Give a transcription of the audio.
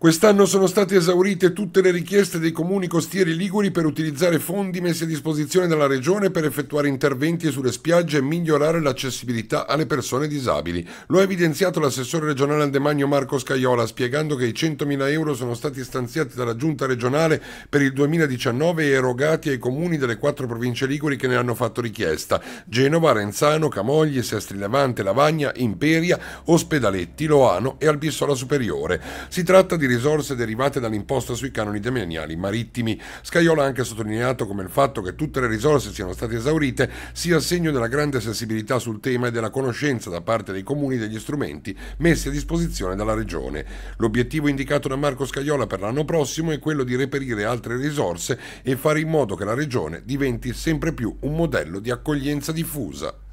Quest'anno sono state esaurite tutte le richieste dei comuni costieri liguri per utilizzare fondi messi a disposizione dalla Regione per effettuare interventi sulle spiagge e migliorare l'accessibilità alle persone disabili. Lo ha evidenziato l'assessore regionale al demanio Marco Scaiola, spiegando che i 100.000 euro sono stati stanziati dalla Giunta regionale per il 2019 e erogati ai comuni delle quattro province liguri che ne hanno fatto richiesta. Genova, Renzano, Camogli, Sestri Levante, Lavagna, Imperia, Ospedaletti, Loano e Albissola Superiore. Si tratta di risorse derivate dall'imposta sui canoni demaniali marittimi. Scaiola ha anche sottolineato come il fatto che tutte le risorse siano state esaurite sia segno della grande sensibilità sul tema e della conoscenza da parte dei comuni degli strumenti messi a disposizione dalla Regione. L'obiettivo indicato da Marco Scaiola per l'anno prossimo è quello di reperire altre risorse e fare in modo che la Regione diventi sempre più un modello di accoglienza diffusa.